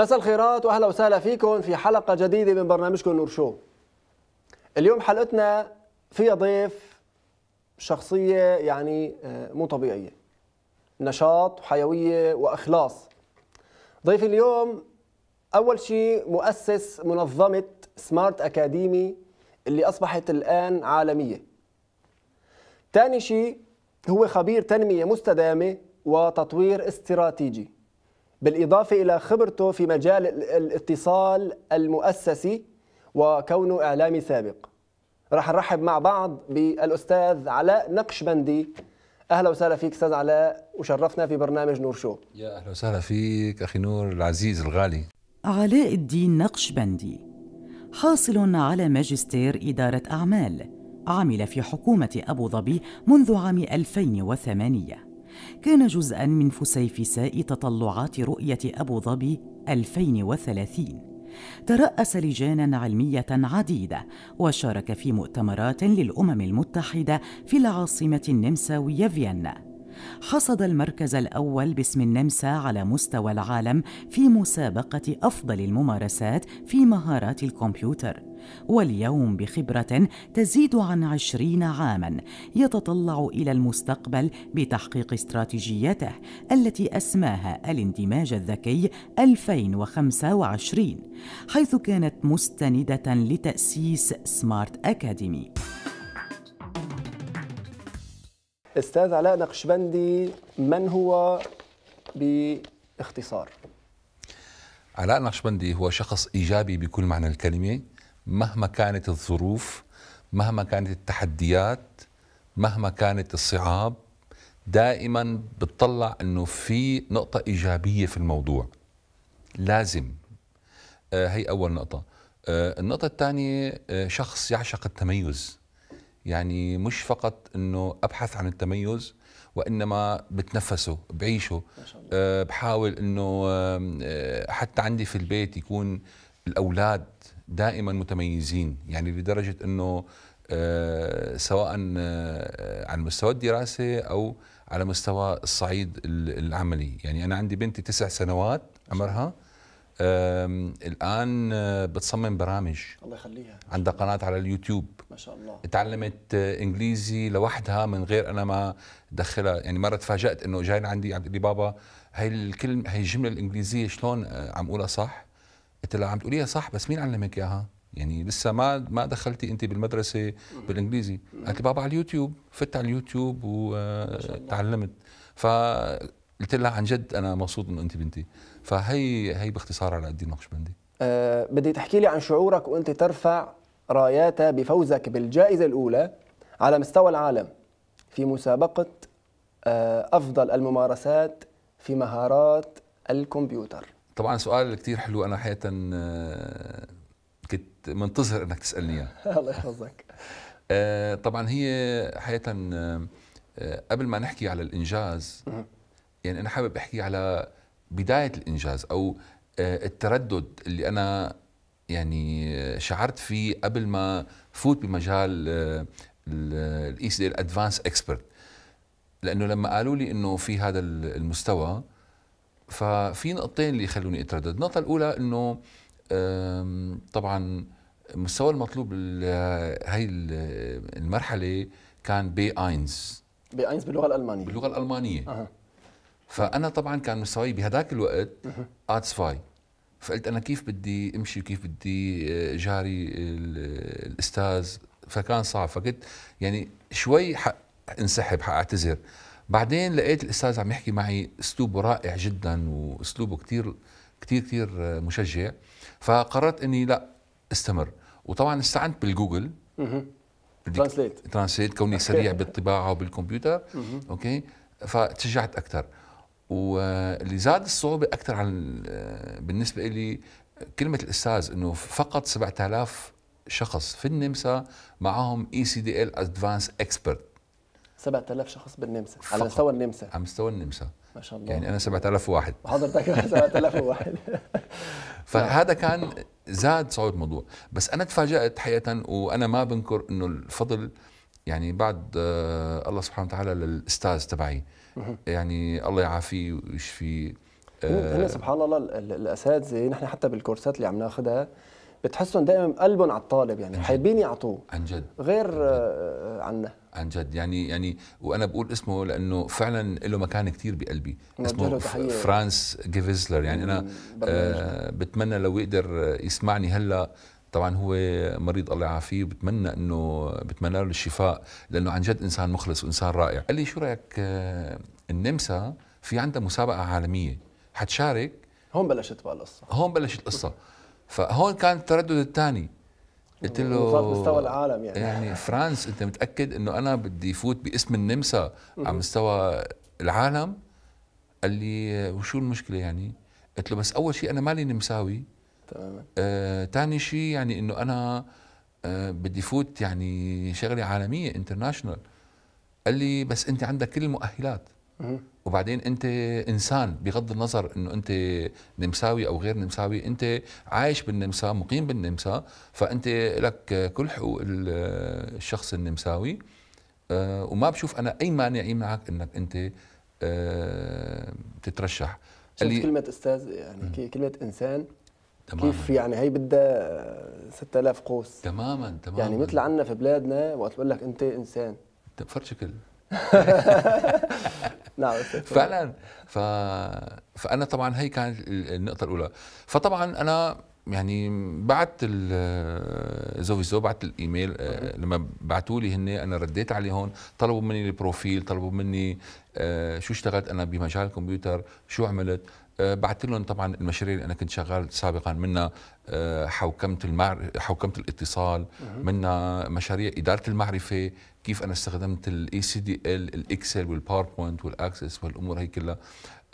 مساء الخيرات واهلا وسهلا فيكم في حلقه جديده من برنامجكم نور شو. اليوم حلقتنا فيها ضيف شخصيه يعني آه، مو طبيعيه. نشاط وحيويه واخلاص. ضيف اليوم اول شيء مؤسس منظمه سمارت اكاديمي اللي اصبحت الان عالميه. ثاني شيء هو خبير تنميه مستدامه وتطوير استراتيجي. بالإضافة إلى خبرته في مجال الاتصال المؤسسي وكونه إعلامي سابق رح نرحب مع بعض بالأستاذ علاء نقشبندي اهلا وسهلا فيك استاذ علاء وشرفنا في برنامج نور شو يا اهلا وسهلا فيك اخي نور العزيز الغالي علاء الدين نقشبندي حاصل على ماجستير اداره اعمال عمل في حكومه ابو ظبي منذ عام 2008 كان جزءا من فسيفساء تطلعات رؤية أبو ظبي 2030 ترأس لجانا علمية عديدة وشارك في مؤتمرات للأمم المتحدة في العاصمة النمساوية فيينا حصد المركز الأول باسم النمسا على مستوى العالم في مسابقة أفضل الممارسات في مهارات الكمبيوتر واليوم بخبرة تزيد عن عشرين عاما يتطلع إلى المستقبل بتحقيق استراتيجيته التي أسماها الاندماج الذكي 2025 حيث كانت مستندة لتأسيس سمارت أكاديمي استاذ علاء نقشبندي من هو باختصار علاء نقشبندي هو شخص ايجابي بكل معنى الكلمه مهما كانت الظروف مهما كانت التحديات مهما كانت الصعاب دائما بتطلع انه في نقطه ايجابيه في الموضوع لازم آه، هي اول نقطه آه، النقطه الثانيه آه، شخص يعشق التميز يعني مش فقط انه ابحث عن التميز وانما بتنفسه بعيشه آه، بحاول انه آه، حتى عندي في البيت يكون الاولاد دائما متميزين يعني لدرجه انه آه، سواء على مستوى الدراسه او على مستوى الصعيد العملي يعني انا عندي بنتي تسع سنوات عمرها الان آه، بتصمم برامج الله يخليها عندها قناه على اليوتيوب ما شاء الله تعلمت آه، انجليزي لوحدها من غير انا ما دخلها يعني مره تفاجات انه جاي عندي عم لي بابا هي الكلمه هي الجمله الانجليزيه شلون آه، عم اقولها صح قلت لها عم تقوليها صح بس مين علمك اياها يعني لسه ما ما دخلتي انت بالمدرسه بالانجليزي قالت لي بابا على اليوتيوب فت على اليوتيوب وتعلمت فقلت لها عن جد انا مبسوط انه انت بنتي فهي هي باختصار على قد النقشبندي إيه أه بدي تحكي لي عن شعورك وانت ترفع رايات بفوزك بالجائزه الاولى على مستوى العالم في مسابقه أه افضل الممارسات في مهارات الكمبيوتر طبعا سؤال كثير حلو انا حقيقه آه، كنت منتظر انك تسالني اياه الله يحفظك آه، طبعا هي حقيقه آه، قبل ما نحكي على الانجاز يعني انا حابب احكي على بدايه الانجاز او آه، التردد اللي انا يعني شعرت فيه قبل ما فوت بمجال آه، الاي سي الادفانس اكسبرت لانه لما قالوا لي انه في هذا المستوى ففي نقطتين اللي يخلوني اتردد النقطه الاولى انه طبعا المستوى المطلوب هاي المرحله كان بي اينز بي اينز باللغه الالمانيه باللغه الالمانيه أه. فانا طبعا كان مستواي بهداك الوقت اتس فاي فقلت انا كيف بدي امشي وكيف بدي آه، جاري الاستاذ فكان صعب فقلت يعني شوي انسحب حاعتذر بعدين لقيت الاستاذ عم يحكي معي اسلوبه رائع جدا واسلوبه كثير كثير كثير آه، مشجع فقررت اني لا استمر وطبعا استعنت بالجوجل ترانسليت ترانسليت كوني سريع بالطباعه وبالكمبيوتر اوكي فتشجعت اكثر واللي زاد الصعوبه اكثر عن آه، بالنسبه لي كلمه الاستاذ انه فقط 7000 شخص في النمسا معهم اي سي دي ال ادفانس اكسبرت 7000 شخص بالنمسا على مستوى النمسا على مستوى النمسا ما شاء الله يعني انا 7000 واحد حضرتك 7000 واحد فهذا كان زاد صعوبه الموضوع بس انا تفاجات حقيقه وانا ما بنكر انه الفضل يعني بعد آه، الله سبحانه وتعالى للاستاذ تبعي يعني الله يعافيه ويشفيه هنا إيه، إيه، آه، سبحان الله الاساتذه نحن حتى بالكورسات اللي عم ناخذها بتحسهم دائما قلبهم على الطالب يعني حابين يعطوه عن جد غير آه، عنا عن جد يعني يعني وانا بقول اسمه لانه فعلا له مكان كثير بقلبي اسمه فرانس جيفيزلر يعني انا آه بتمنى لو يقدر يسمعني هلا طبعا هو مريض الله يعافيه وبتمنى انه بتمنى له الشفاء لانه عن جد انسان مخلص وانسان رائع قال لي شو رايك آه، النمسا في عندها مسابقه عالميه حتشارك هون بلشت بقى القصه هون بلشت القصه فهون كان التردد الثاني قلت له مستوى العالم يعني يعني فرانس انت متاكد انه انا بدي فوت باسم النمسا على مستوى العالم قال لي آه، وشو المشكله يعني قلت له بس اول شيء انا مالي نمساوي تماما آه تاني شيء يعني انه انا آه بدي فوت يعني شغله عالميه انترناشونال قال لي بس انت عندك كل المؤهلات وبعدين انت انسان بغض النظر انه انت نمساوي او غير نمساوي انت عايش بالنمسا مقيم بالنمسا فانت لك كل حقوق الشخص النمساوي آه وما بشوف انا اي مانع معك انك انت آه تترشح شفت كلمة استاذ يعني كلمة انسان تماما. كيف يعني هي بدها 6000 قوس تماما تماما يعني مثل عندنا في بلادنا وقت بقول لك انت انسان طيب، فرد شكل نعم فعلا ف... فانا طبعا هي كانت النقطه الاولى فطبعا انا يعني بعت زوفيزو بعت الايميل آه، لما بعثوا لي هن انا رديت عليه هون طلبوا مني البروفيل طلبوا مني آه، شو اشتغلت انا بمجال الكمبيوتر شو عملت آه، بعثت لهم طبعا المشاريع اللي انا كنت شغال سابقا منها آه، حوكمه المعر... حوكمه الاتصال منها مشاريع اداره المعرفه كيف انا استخدمت الاي سي دي ال الاكسل والباوربوينت والاكسس والامور هي كلها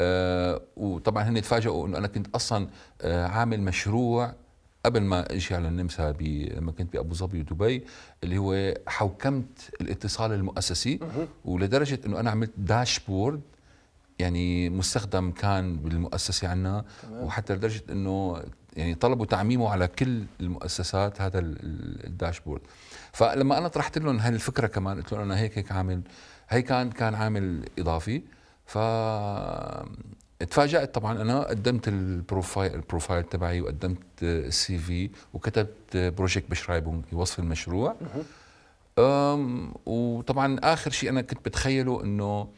آه، وطبعا هن تفاجئوا انه انا كنت اصلا عامل مشروع قبل ما اجي على النمسا ب... لما كنت بابو ظبي ودبي اللي هو حوكمت الاتصال المؤسسي ولدرجه انه انا عملت داشبورد يعني مستخدم كان بالمؤسسه عندنا وحتى لدرجه انه يعني طلبوا تعميمه على كل المؤسسات هذا الداشبورد فلما انا طرحت لهم هالفكره كمان قلت لهم انا هيك هيك عامل هي كان كان عامل اضافي ف تفاجأت طبعا انا قدمت البروفايل البروفايل تبعي وقدمت السي في وكتبت بروجكت بشرايبون يوصف المشروع وطبعا اخر شيء انا كنت بتخيله انه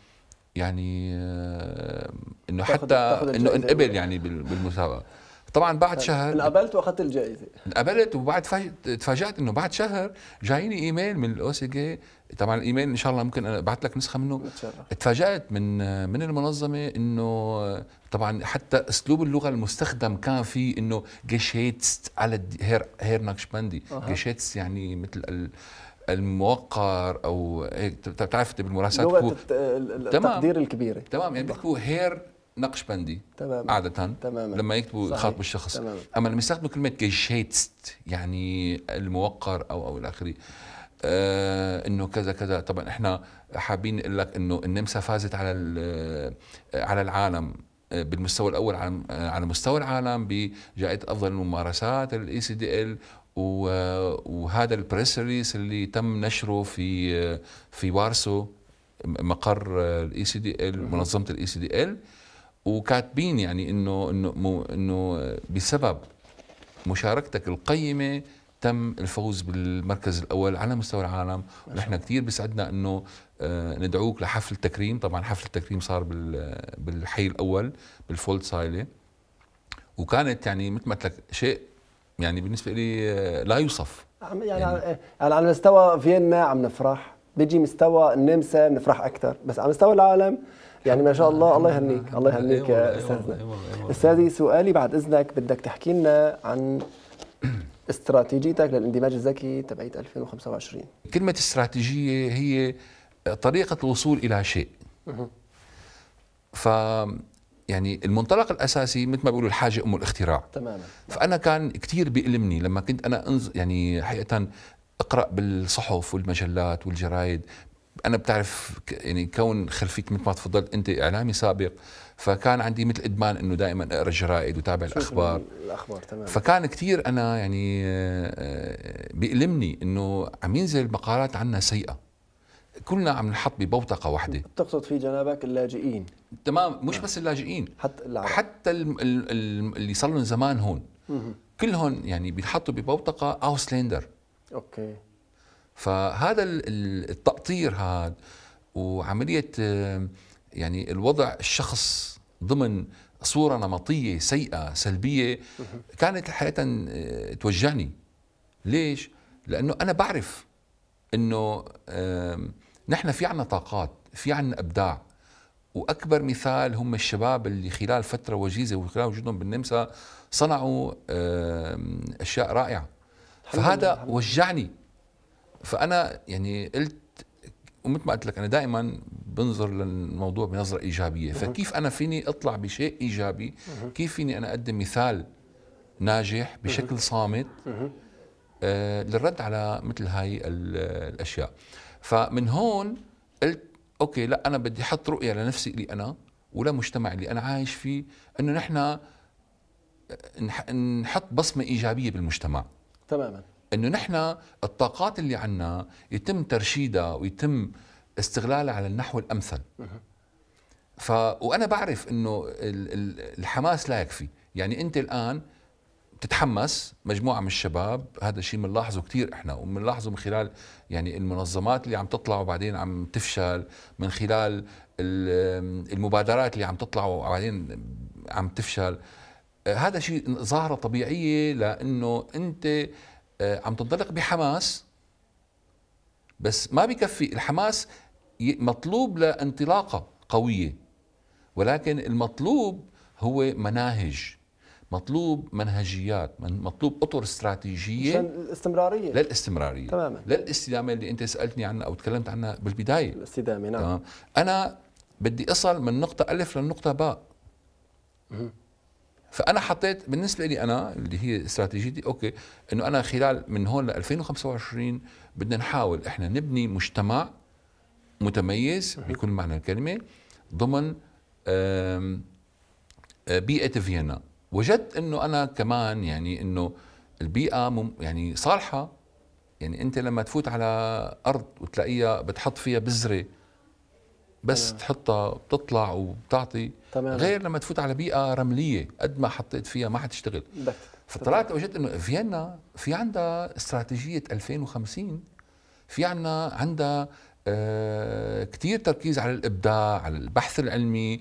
يعني آه، انه حتى انه انقبل يعني بالمسابقه طبعا بعد طيب، شهر انقبلت واخذت الجائزه انقبلت وبعد تفاجات انه بعد شهر جايني ايميل من الاوسيجي طبعا الايميل ان شاء الله ممكن ابعث لك نسخه منه تفاجات من من المنظمه انه طبعا حتى اسلوب اللغه المستخدم كان في انه جيشيتست على هير هير نقشبندي أه. جيشيتست يعني مثل ال... الموقر او بتعرف إيه، بالمراسلات لغه التقدير الكبيره تمام يعني بيحكوا هير نقشبندي تمام عادة تماما لما يكتبوا صحيح. الشخص بالشخص تماما. اما لما يستخدموا كلمة جيشيتست يعني الموقر او او الى اخره آه انه كذا كذا طبعا احنا حابين نقول لك انه النمسا فازت على آه، على العالم آه، بالمستوى الاول على آه، على مستوى العالم بجائزه افضل الممارسات الاي سي دي ال وهذا البريس ريليس اللي تم نشره في في وارسو مقر الاي سي دي ال e منظمه الاي سي دي ال e وكاتبين يعني انه انه انه بسبب مشاركتك القيمه تم الفوز بالمركز الاول على مستوى العالم ونحن كثير بيسعدنا انه آه، ندعوك لحفل تكريم طبعا حفل التكريم صار بالحي الاول بالفولد سايله وكانت يعني مثل ما قلت لك شيء يعني بالنسبه لي آه، لا يوصف يعني, يعني, يعني على مستوى فيينا عم نفرح بيجي مستوى النمسا بنفرح اكثر بس على مستوى العالم يعني ما شاء الله الله يهنيك الله يهنيك أيوة، أيوة، استاذنا أيوة، استاذي سؤالي بعد اذنك بدك تحكي لنا عن استراتيجيتك للاندماج الذكي تبعيه 2025 كلمه استراتيجيه هي طريقه الوصول الى شيء ف يعني المنطلق الاساسي مثل ما بيقولوا الحاجه ام الاختراع تماما فانا كان كثير بيألمني لما كنت انا أنز... يعني حقيقه اقرا بالصحف والمجلات والجرايد انا بتعرف يعني كون خلفيتي مثل ما تفضلت انت اعلامي سابق فكان عندي مثل ادمان انه دائما اقرا الجرائد وتابع الاخبار الاخبار تمام فكان كثير انا يعني آه، بيألمني انه عم ينزل مقالات عنا سيئه كلنا عم نحط ببوتقه واحده تقصد في جنابك اللاجئين تمام مش بس اللاجئين حتى العرب. حتى الـ الـ الـ اللي صار لهم زمان هون كلهم يعني بينحطوا ببوتقه اوسلندر اوكي فهذا التقطير هذا وعملية يعني الوضع الشخص ضمن صورة نمطية سيئة سلبية كانت حقيقة آه، توجعني ليش؟ لأنه أنا بعرف أنه نحن في عنا طاقات في عنا ابداع واكبر مثال هم الشباب اللي خلال فتره وجيزه وخلال وجودهم بالنمسا صنعوا اشياء رائعه فهذا وجعني فانا يعني قلت ومثل ما قلت لك انا دائما بنظر للموضوع بنظره ايجابيه فكيف انا فيني اطلع بشيء ايجابي كيف فيني انا اقدم مثال ناجح بشكل صامت آه، للرد على مثل هاي الاشياء فمن هون قلت اوكي لا انا بدي احط رؤيه لنفسي لي انا ولمجتمعي اللي انا عايش فيه انه نحن آه، نحط بصمه ايجابيه بالمجتمع تماما انه نحن الطاقات اللي عنا يتم ترشيدها ويتم استغلالها على النحو الامثل ف وانا بعرف انه الحماس لا يكفي يعني انت الان بتتحمس مجموعه من الشباب هذا الشيء بنلاحظه كثير احنا وبنلاحظه من خلال يعني المنظمات اللي عم تطلع وبعدين عم تفشل من خلال المبادرات اللي عم تطلع وبعدين عم تفشل آه، هذا شيء ظاهره طبيعيه لانه انت آه، عم تنطلق بحماس بس ما بكفي الحماس مطلوب لانطلاقه قويه ولكن المطلوب هو مناهج مطلوب منهجيات مطلوب اطر استراتيجيه عشان الاستمراريه للاستمراريه تماما للاستدامه اللي انت سالتني عنها او تكلمت عنها بالبدايه الاستدامه نعم تمام. انا بدي اصل من نقطه الف للنقطه باء فانا حطيت بالنسبه لي انا اللي هي استراتيجيتي اوكي انه انا خلال من هون ل 2025 بدنا نحاول احنا نبني مجتمع متميز بكل معنى الكلمه ضمن آه، بيئه فيينا وجدت انه انا كمان يعني انه البيئه يعني صالحه يعني انت لما تفوت على ارض وتلاقيها بتحط فيها بذره بس تمام. تحطها بتطلع وبتعطي تمام. غير لما تفوت على بيئه رمليه قد ما حطيت فيها ما حتشتغل فطلعت وجدت انه فيينا في عندها استراتيجيه 2050 في عندنا عندها آه كتير تركيز على الابداع على البحث العلمي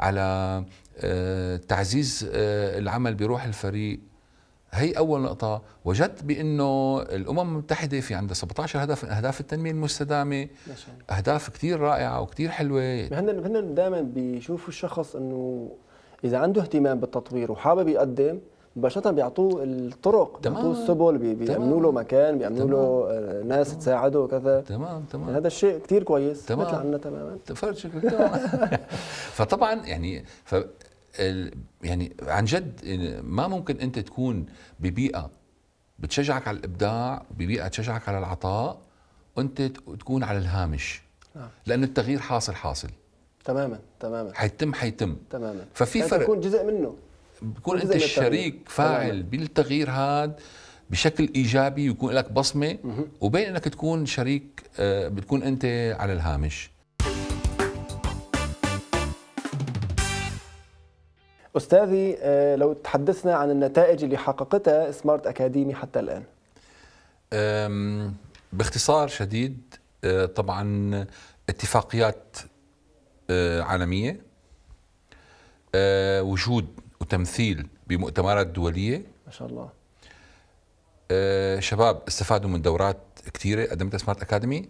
على آه، تعزيز آه، العمل بروح الفريق هي اول نقطه وجدت بانه الامم المتحده في عندها 17 هدف من اهداف التنميه المستدامه اهداف كثير رائعه وكثير حلوه هن هن دائما بيشوفوا الشخص انه اذا عنده اهتمام بالتطوير وحابب يقدم مباشره بيعطوه الطرق بيعطوه السبل بيامنوا له مكان بيامنوا له آه، ناس تساعده وكذا تمام تمام يعني هذا الشيء كثير كويس تمام مثل عندنا تماما فرق تمام فطبعا يعني ف يعني عن جد يعني ما ممكن انت تكون ببيئه بتشجعك على الابداع ببيئه تشجعك على العطاء وانت تكون على الهامش نعم. لانه التغيير حاصل حاصل تماما تماما حيتم حيتم تماما ففي يعني فرق تكون جزء منه بكون انت الشريك أيوة، فاعل أيوة. بالتغيير هذا بشكل ايجابي ويكون لك بصمه وبين انك تكون شريك آه، بتكون انت على الهامش استاذي آه، لو تحدثنا عن النتائج اللي حققتها سمارت اكاديمي حتى الان باختصار شديد آه، طبعا اتفاقيات عالميه وجود تمثيل بمؤتمرات دوليه ما شاء الله آه شباب استفادوا من دورات كثيره قدمتها سمارت اكاديمي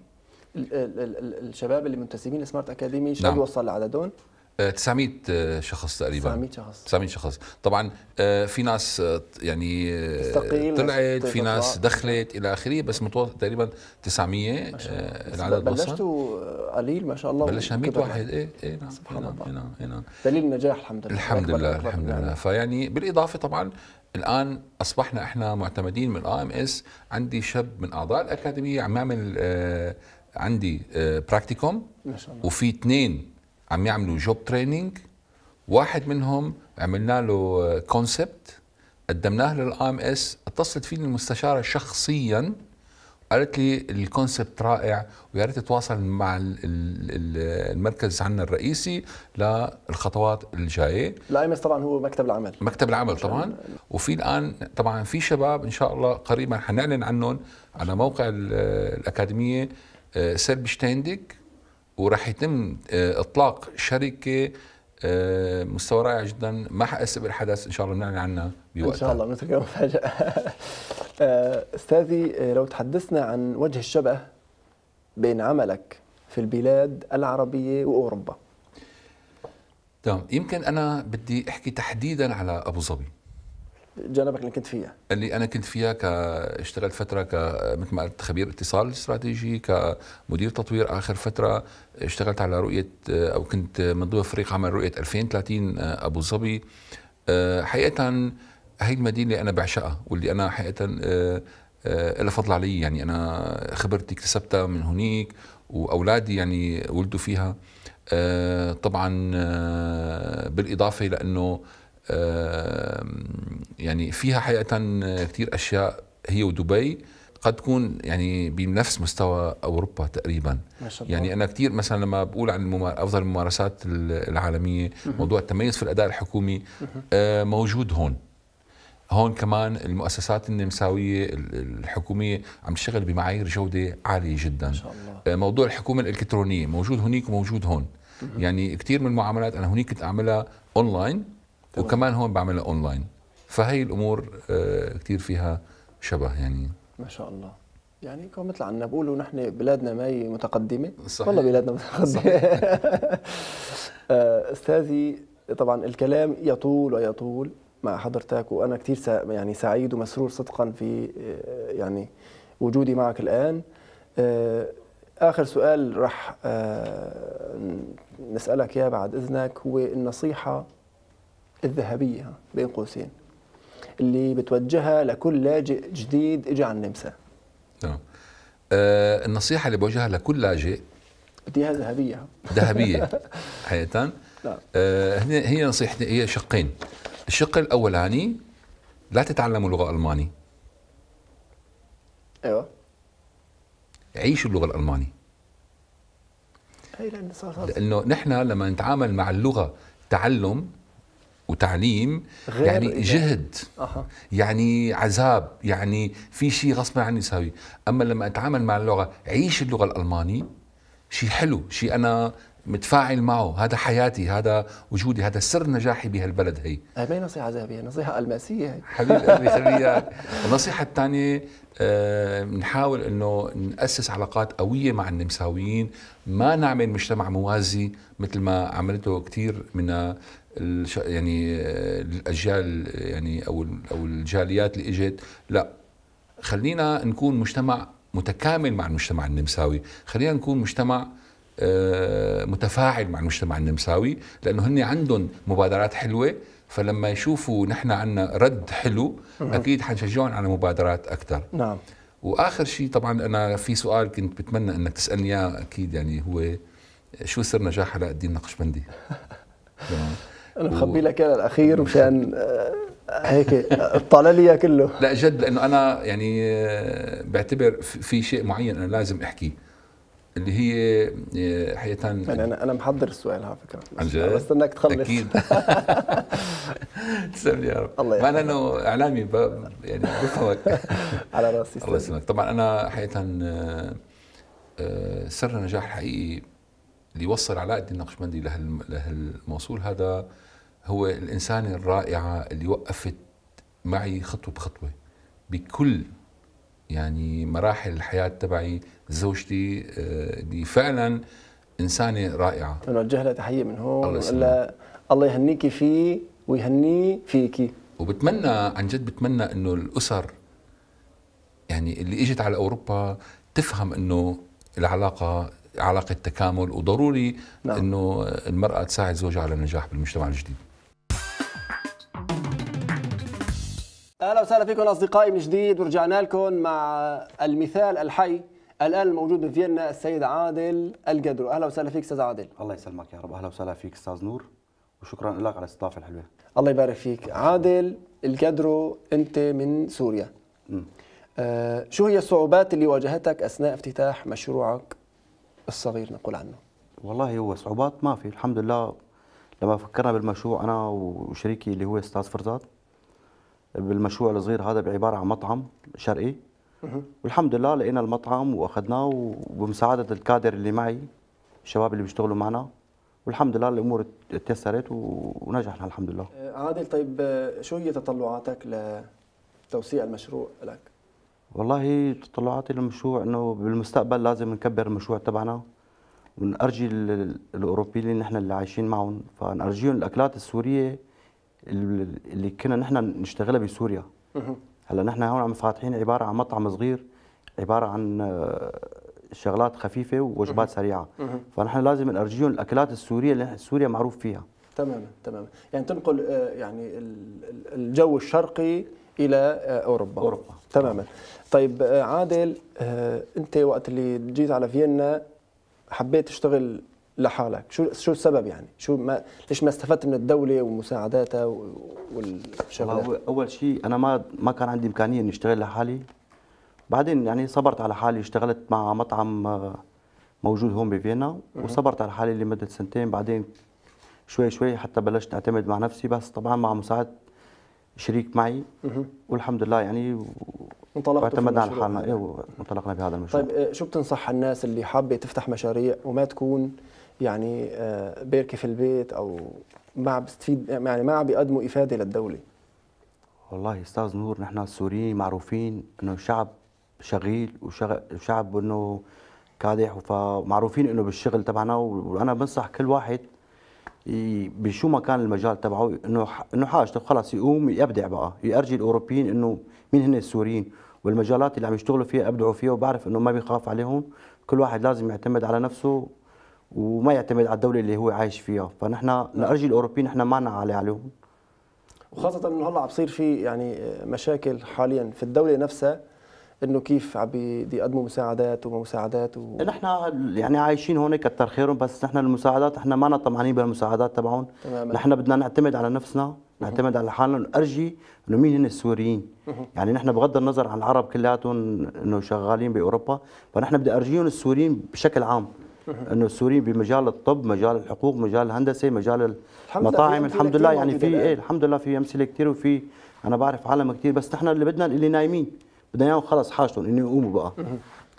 الشباب اللي منتسبين لسمارت اكاديمي شو نعم. وصل لعددهم 900 آه، آه، شخص تقريبا 900 شخص 900 شخص طبعا آه، في ناس يعني طلعت في ناس دخلت الى اخره بس متوسط تقريبا 900 العدد بلشتوا قليل ما شاء الله بلشنا 100 واحد ايه ايه نعم سبحان إيه، نعم، الله إيه، نعم إيه، نعم دليل نجاح الحمد لله الحمد لله الحمد لله فيعني بالاضافه طبعا الان اصبحنا احنا معتمدين من ام اس عندي شاب من اعضاء الاكاديميه عم يعمل عندي براكتيكوم ما شاء الله وفي اثنين عم يعملوا جوب تريننج واحد منهم عملنا له كونسبت آه, قدمناه للاي ام اس اتصلت فيني المستشاره شخصيا قالت لي الكونسبت رائع ويا ريت تتواصل مع المركز عندنا الرئيسي للخطوات الجايه الاي ام اس طبعا هو مكتب العمل مكتب العمل طبعا وفي الان طبعا في شباب ان شاء الله قريبا حنعلن عنهم على موقع آه، الاكاديميه سيربشتانديك آه، وراح يتم آه، اطلاق شركه آه، مستوى رائع جدا ما حاسب الحدث ان شاء الله بنعلن عنها بوقتها ان شاء الله مثل مفاجاه آه، استاذي لو تحدثنا عن وجه الشبه بين عملك في البلاد العربيه واوروبا تمام يمكن انا بدي احكي تحديدا على ابو ظبي جانبك اللي كنت فيها اللي انا كنت فيها كاشتغلت فتره ك مثل ما قلت خبير اتصال استراتيجي كمدير تطوير اخر فتره اشتغلت على رؤيه آه، او كنت من ضمن فريق عمل رؤيه 2030 آه، ابو ظبي آه، حقيقه هي المدينه اللي انا بعشقها واللي انا حقيقه لها فضل علي يعني انا خبرتي اكتسبتها من هنيك واولادي يعني ولدوا فيها طبعا بالاضافه لانه يعني فيها حقيقه آه، كثير اشياء هي ودبي قد تكون يعني بنفس مستوى اوروبا تقريبا ما شاء الله. يعني انا كثير مثلا لما بقول عن افضل الممارسات العالميه موضوع التميز في الاداء الحكومي آه، موجود هون هون كمان المؤسسات النمساويه الحكوميه عم تشتغل بمعايير جوده عاليه جدا ما شاء الله. آه، موضوع الحكومه الالكترونيه موجود هنيك وموجود هون يعني كثير من المعاملات انا هنيك كنت اعملها اونلاين طبعا. وكمان هون بعملها اونلاين فهي الامور آه، كثير فيها شبه يعني ما شاء الله يعني كما مثل عنا بقولوا نحن بلادنا ما هي متقدمه صحيح. والله بلادنا متقدمه آه، استاذي طبعا الكلام يطول ويطول مع حضرتك وانا كثير يعني سعيد ومسرور صدقا في آه، يعني وجودي معك الان اخر سؤال راح نسالك اياه بعد اذنك هو النصيحه الذهبية بين قوسين اللي بتوجهها لكل لاجئ جديد اجى على النمسا تمام نعم. آه النصيحة اللي بوجهها لكل لاجئ بدي اياها ذهبية ذهبية حقيقة آه، نعم آه هي نصيحتي هي شقين الشق الأولاني لا تتعلموا لغة ألماني ايوه عيشوا اللغة الألمانية لأنه نحن لما نتعامل مع اللغة تعلم وتعليم غير يعني إيه. جهد أه. يعني عذاب يعني في شيء غصب عني يساوي اما لما اتعامل مع اللغه عيش اللغه الالمانيه شيء حلو شيء انا متفاعل معه هذا حياتي هذا وجودي هذا سر نجاحي بهالبلد هي آه، ما هي نصيحة ذهبية نصيحة ألماسية حبيبي قلبي خليها النصيحة الثانية بنحاول آه، انه ناسس علاقات قويه مع النمساويين ما نعمل مجتمع موازي مثل ما عملته كثير من يعني آه، الاجيال يعني او او الجاليات اللي اجت لا خلينا نكون مجتمع متكامل مع المجتمع النمساوي خلينا نكون مجتمع آه، متفاعل مع المجتمع النمساوي لانه هن عندهم مبادرات حلوه فلما يشوفوا نحن عندنا رد حلو نعم. اكيد حنشجعهم على مبادرات اكثر نعم واخر شيء طبعا انا في سؤال كنت بتمنى انك تسالني اياه اكيد يعني هو شو سر نجاح علاء الدين نقشبندي؟ انا مخبي لك اياه الاخير مشان آه، هيك آه، طال لي كله لا جد لانه انا يعني بعتبر في شيء معين انا لازم احكيه اللي هي حقيقه آه، يعني انا انا محضر السؤال على فكره عن جد؟ بستناك تخلص اكيد تسلم يا رب الله مع انه اعلامي يعني بفهمك على راسي الله يسلمك طبعا انا حقيقه آه، آه، سر النجاح الحقيقي اللي وصل علاء الدين نقشبندي لهالموصول هذا هو الإنسانة الرائعة اللي وقفت معي خطوة بخطوة بكل يعني مراحل الحياه تبعي زوجتي اللي آه، فعلا انسانه رائعه بنوجه لها تحيه من هون الله ولا الله يهنيكي فيه ويهنيه فيكي وبتمنى عن جد بتمنى انه الاسر يعني اللي اجت على اوروبا تفهم انه العلاقه علاقه تكامل وضروري نعم. انه المراه تساعد زوجها على النجاح بالمجتمع الجديد اهلا وسهلا فيكم اصدقائي من جديد ورجعنا لكم مع المثال الحي الان الموجود بفيينا السيد عادل القدرو اهلا وسهلا فيك استاذ عادل الله يسلمك يا رب اهلا وسهلا فيك استاذ نور وشكرا لك على الاستضافه الحلوه الله يبارك فيك عادل القدرو انت من سوريا م. آه شو هي الصعوبات اللي واجهتك اثناء افتتاح مشروعك الصغير نقول عنه والله هو صعوبات ما في الحمد لله لما فكرنا بالمشروع انا وشريكي اللي هو استاذ فرزات بالمشروع الصغير هذا بعباره عن مطعم شرقي والحمد لله لقينا المطعم واخذناه وبمساعده الكادر اللي معي الشباب اللي بيشتغلوا معنا والحمد لله الامور تيسرت ونجحنا الحمد لله. آه، عادل طيب آه، شو هي تطلعاتك لتوسيع المشروع لك؟ والله تطلعاتي للمشروع انه بالمستقبل لازم نكبر المشروع تبعنا ونرجي الاوروبيين اللي نحن اللي عايشين معهم فنرجيهم الاكلات السوريه اللي كنا نحن نشتغلها بسوريا هلا نحن هون عم فاتحين عباره عن مطعم صغير عباره عن آه، شغلات خفيفه ووجبات سريعه فنحن لازم نرجيهم الاكلات السوريه اللي سوريا معروف فيها تماما تماما يعني تنقل آه، يعني الجو الشرقي الى آه، اوروبا اوروبا تماما طيب عادل انت وقت اللي جيت على فيينا حبيت تشتغل لحالك شو شو السبب يعني شو ما ليش ما استفدت من الدوله ومساعداتها والشغلات اول شيء انا ما ما كان عندي امكانيه اني اشتغل لحالي بعدين يعني صبرت على حالي اشتغلت مع مطعم آه، موجود هون بفيينا وصبرت على حالي لمده سنتين بعدين شوي شوي حتى بلشت اعتمد مع نفسي بس طبعا مع مساعده شريك معي والحمد لله يعني اعتمدنا واعتمدنا على حالنا ايه وانطلقنا بهذا المشروع طيب آه، شو بتنصح الناس اللي حابه تفتح مشاريع وما تكون يعني آه، بيركي في البيت او ما بيستفيد يعني ما عم بيقدموا افاده للدوله والله استاذ نور نحن السوريين معروفين انه شعب شغيل وشعب انه كادح فمعروفين انه بالشغل تبعنا وانا بنصح كل واحد بشو ما كان المجال تبعه انه انه حاجته خلص يقوم يبدع بقى يرجي الاوروبيين انه مين هن السوريين والمجالات اللي عم يشتغلوا فيها ابدعوا فيها وبعرف انه ما بيخاف عليهم كل واحد لازم يعتمد على نفسه وما يعتمد على الدوله اللي هو عايش فيها فنحن الارجي نعم. الاوروبيين نحن ما عليه عليهم وخاصه انه هلا عم بصير في يعني مشاكل حاليا في الدوله نفسها انه كيف عم بيقدموا مساعدات وما مساعدات و... نحن يعني عايشين هون كتر خيرهم بس نحن المساعدات نحن ما طمعانين بالمساعدات تبعهم نحن بدنا نعتمد على نفسنا نعتمد على حالنا ونرجي انه مين هن السوريين يعني نحن بغض النظر عن العرب كلياتهم انه شغالين باوروبا فنحن بدي ارجيهم السوريين بشكل عام انه السوريين بمجال الطب مجال الحقوق مجال الهندسه مجال المطاعم الحمد لله يعني في ايه الحمد لله في امثله كثير وفي انا بعرف عالم كثير بس نحن اللي بدنا اللي نايمين بدنا اياهم خلص حاجتهم انه يقوموا بقى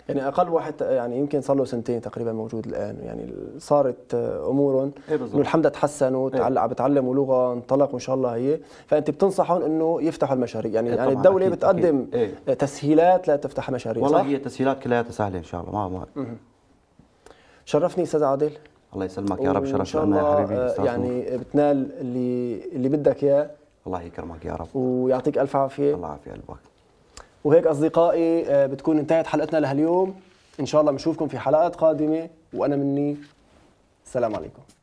يعني اقل واحد يعني يمكن صار له سنتين تقريبا موجود الان يعني صارت آه، امورهم انه الحمد لله تحسنوا إيه. عم بتعلموا لغه انطلقوا ان شاء الله هي فانت بتنصحهم انه يفتحوا المشاريع يعني إيه يعني الدوله أكيد بتقدم أكيد. إيه؟ تسهيلات لتفتح مشاريع والله صح؟ هي تسهيلات كلها سهله ان شاء الله ما ما شرفني استاذ عادل الله يسلمك يا رب شرف شرفنا يا حبيبي آه، يعني بتنال اللي اللي بدك اياه الله يكرمك يا رب ويعطيك الف عافيه الله يعافي قلبك وهيك اصدقائي آه، بتكون انتهت حلقتنا لهاليوم ان شاء الله بنشوفكم في حلقات قادمه وانا مني السلام عليكم